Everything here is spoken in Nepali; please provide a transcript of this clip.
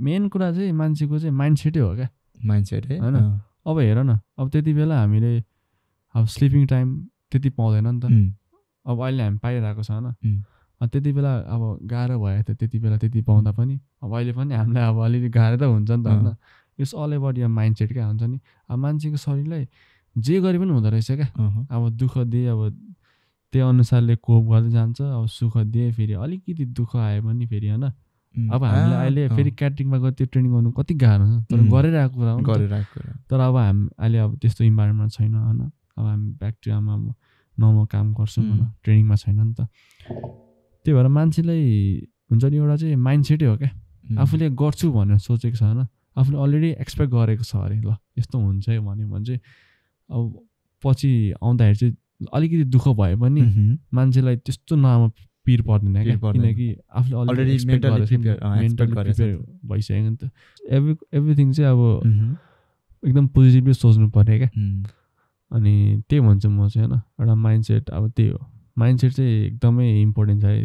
मेन कुरा चाहिँ मान्छेको चाहिँ माइन्डसेटै हो क्या माइन्डसेटै होइन अब हेर न अब त्यति बेला हामीले अब स्लिपिङ टाइम त्यति पाउँदैन नि त अब अहिले हामी पाइरहेको छ होइन त्यति बेला अब गाह्रो भयो त त्यति बेला त्यति पाउँदा पनि अब अहिले पनि हामीलाई अब अलिअलि गाह्रो त हुन्छ नि त होइन इट्स अल एबाउट यो माइन्ड सेट क्या हुन्छ नि अब मान्छेको शरीरलाई जे गरे पनि हुँदो रहेछ क्या अब दुःख दिए अब त्यही अनुसारले कोप गर्दै जान्छ अब सुख दिए फेरि अलिकति दुःख आयो भने फेरि होइन अब हामीले अहिले फेरि क्याटरिङमा गएर त्यो ट्रेनिङ गर्नु कति गाह्रो छ तर गरिरहेको कुरा हो गरिरहेको कुरा तर अब हामी अहिले अब त्यस्तो इन्भाइरोमेन्ट छैन होइन अब हामी फ्याक्ट्रीमा अब नमो काम गर्छौँ होइन ट्रेनिङमा छैन नि त त्यही भएर मान्छेलाई हुन्छ नि एउटा चाहिँ माइन्ड सेटै हो क्या आफूले गर्छु भनेर सोचेको छ होइन आफूले अलरेडी एक्सपेक्ट गरेको छ अरे ल यस्तो हुन्छ है भन्यो भने चाहिँ अब पछि आउँदाखेरि चाहिँ अलिकति दुःख भए पनि मान्छेलाई त्यस्तो नआमा पिर पर्दैन किनकि आफूले अलरेडी भइसक्यो नि त एभ्री एभ्रिथिङ चाहिँ अब एकदम पोजिटिभली सोच्नु पर्ने क्या अनि त्यही भन्छु म चाहिँ होइन एउटा माइन्डसेट अब त्यही हो माइन्डसेट चाहिँ एकदमै इम्पोर्टेन्ट छ है